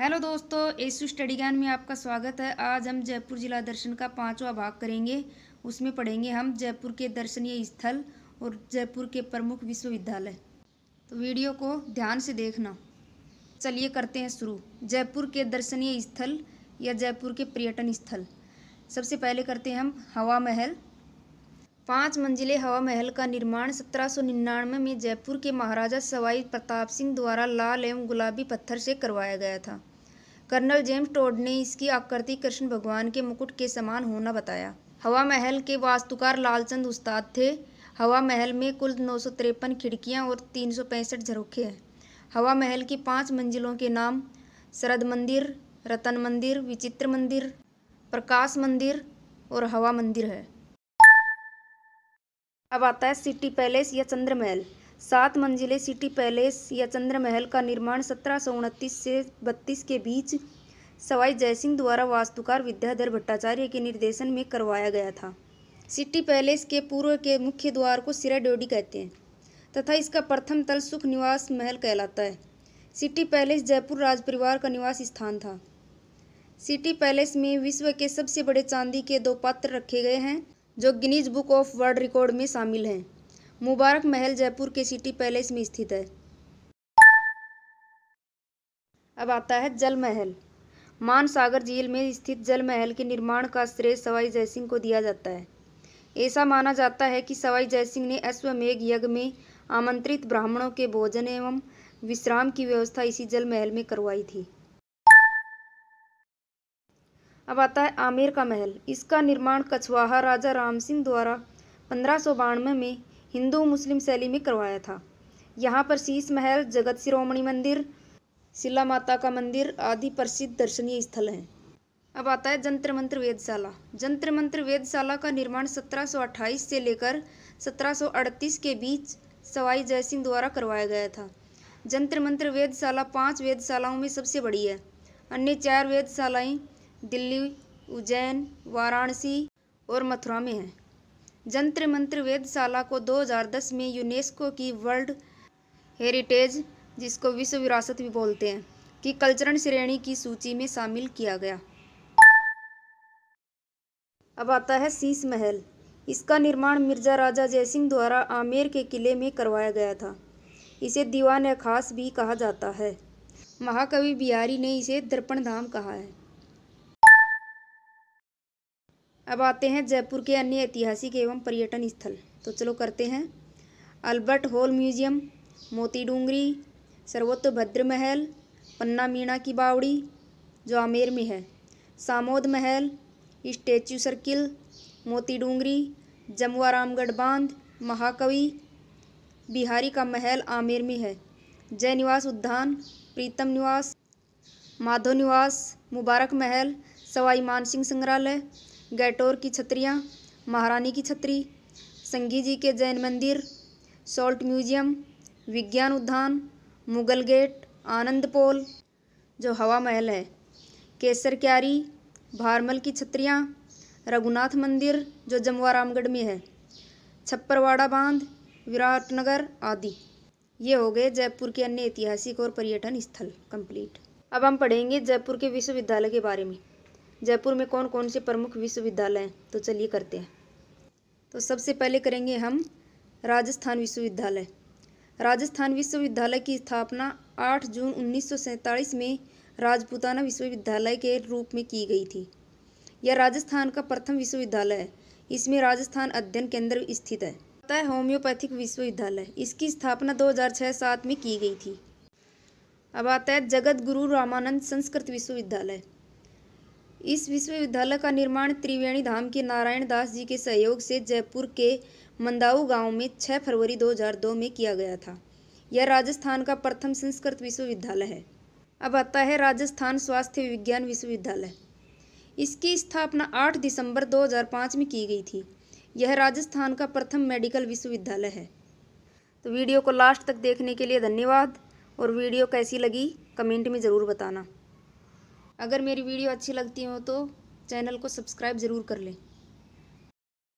hello दोस्तों एसू study ज्ञान में आपका स्वागत है आज हम जयपुर जिला दर्शन का पांचवा भाग करेंगे उसमें पढ़ेंगे हम जयपुर के दर्शनीय स्थल और जयपुर के प्रमुख विश्वविद्यालय तो वीडियो को ध्यान से देखना चलिए करते हैं शुरू जयपुर के दर्शनीय स्थल या जयपुर के पर्यटन स्थल सबसे पहले करते हैं हम हवा महल पाँच मंजिले हवा महल का निर्माण सत्रह में जयपुर के महाराजा सवाई प्रताप सिंह द्वारा लाल एवं गुलाबी पत्थर से करवाया गया था कर्नल जेम्स टोड ने इसकी आकृति कृष्ण भगवान के मुकुट के समान होना बताया हवा महल के वास्तुकार लालचंद उस्ताद थे हवा महल में कुल नौ सौ तिरपन खिड़कियाँ और तीन सौ पैंसठ झरोखे हैं हवा महल की पांच मंजिलों के नाम शरद मंदिर रतन मंदिर विचित्र मंदिर प्रकाश मंदिर और हवा मंदिर है अब आता है सिटी पैलेस या चंद्र महल सात मंजिले सिटी पैलेस या चंद्रमहल का निर्माण सत्रह सौ उनतीस से बत्तीस के बीच सवाई जयसिंह द्वारा वास्तुकार विद्याधर भट्टाचार्य के निर्देशन में करवाया गया था सिटी पैलेस के पूर्व के मुख्य द्वार को सिरा ड्योडी कहते हैं तथा इसका प्रथम तल सुख निवास महल कहलाता है सिटी पैलेस जयपुर राज परिवार का निवास स्थान था सिटी पैलेस में विश्व के सबसे बड़े चांदी के दो पात्र रखे गए हैं जो Guinness book of world record में शामिल हैं मुबारक महल जयपुर के सिटी पैलेस में स्थित है अब आता है जल महल मानसागर झील में स्थित जल महल के निर्माण का श्रेय सवाई जयसिंह को दिया जाता है ऐसा माना जाता है कि सवाई जयसिंह ने अश्वमेघ यज्ञ में आमंत्रित ब्राह्मणों के भोजन एवं विश्राम की व्यवस्था इसी जल महल में करवाई थी अब आता है आमेर का महल इसका निर्माण कछवाहा राजा राम सिंह द्वारा पंद्रह में हिंदू मुस्लिम शैली में करवाया था यहाँ पर शीश महल जगत शिरोमणि मंदिर शिला माता का मंदिर आदि प्रसिद्ध दर्शनीय स्थल हैं अब आता है जंत्र मंत्र वेदशाला जंत्र मंत्र वेदशाला का निर्माण 1728 से लेकर 1738 के बीच सवाई जयसिंह द्वारा करवाया गया था जंत्र मंत्र वेदशाला पांच वेदशालाओं में सबसे बड़ी है अन्य चार वेदशालाएं दिल्ली उज्जैन वाराणसी और मथुरा में हैं जंत्र मंत्र वेदशाला को 2010 में यूनेस्को की वर्ल्ड हेरिटेज जिसको विश्व विरासत भी बोलते हैं की कल्चरल श्रेणी की सूची में शामिल किया गया अब आता है शीश महल इसका निर्माण मिर्जा राजा जयसिंह द्वारा आमेर के किले में करवाया गया था इसे दीवान खास भी कहा जाता है महाकवि बिहारी ने इसे दर्पण धाम कहा है अब आते हैं जयपुर के अन्य ऐतिहासिक एवं पर्यटन स्थल तो चलो करते हैं अल्बर्ट हॉल म्यूजियम मोती डूंगरी सर्वोत्व भद्र महल पन्ना मीणा की बावड़ी जो आमेर में है सामोद महल स्टेच्यू सर्किल मोती डूंगरी जमुआ रामगढ़ बांध महाकवि बिहारी का महल आमेर में है जय निवास उद्यान प्रीतम निवास माधव निवास मुबारक महल सवाई मानसिंह संग्रहालय गैटोर की छतरियाँ महारानी की छतरी संगी जी के जैन मंदिर सॉल्ट म्यूजियम विज्ञान उद्यान मुगल गेट आनंद पोल जो हवा महल है केसर क्यारी भारमल की छतरियाँ रघुनाथ मंदिर जो जमुआ रामगढ़ में है छप्परवाड़ा बांध विराटनगर आदि ये हो गए जयपुर के अन्य ऐतिहासिक और पर्यटन स्थल कंप्लीट अब हम पढ़ेंगे जयपुर के विश्वविद्यालय के बारे में जयपुर में कौन कौन से प्रमुख विश्वविद्यालय हैं तो चलिए करते हैं तो सबसे पहले करेंगे हम राजस्थान विश्वविद्यालय राजस्थान विश्वविद्यालय की स्थापना 8 जून उन्नीस में राजपूताना विश्वविद्यालय के रूप में की गई थी यह राजस्थान का प्रथम विश्वविद्यालय है इसमें राजस्थान अध्ययन केंद्र स्थित है है होम्योपैथिक विश्वविद्यालय इसकी स्थापना 2006 हजार में की गई थी अब आता है जगत गुरु रामानंद संस्कृत विश्वविद्यालय इस विश्वविद्यालय का निर्माण त्रिवेणी धाम के नारायण दास जी के सहयोग से जयपुर के मंदाऊ गांव में 6 फरवरी 2002 में किया गया था यह राजस्थान का प्रथम संस्कृत विश्वविद्यालय है अब आता है राजस्थान स्वास्थ्य विज्ञान विश्वविद्यालय इसकी स्थापना 8 दिसंबर 2005 में की गई थी यह राजस्थान का प्रथम मेडिकल विश्वविद्यालय है तो वीडियो को लास्ट तक देखने के लिए धन्यवाद और वीडियो कैसी लगी कमेंट में ज़रूर बताना अगर मेरी वीडियो अच्छी लगती हो तो चैनल को सब्सक्राइब ज़रूर कर लें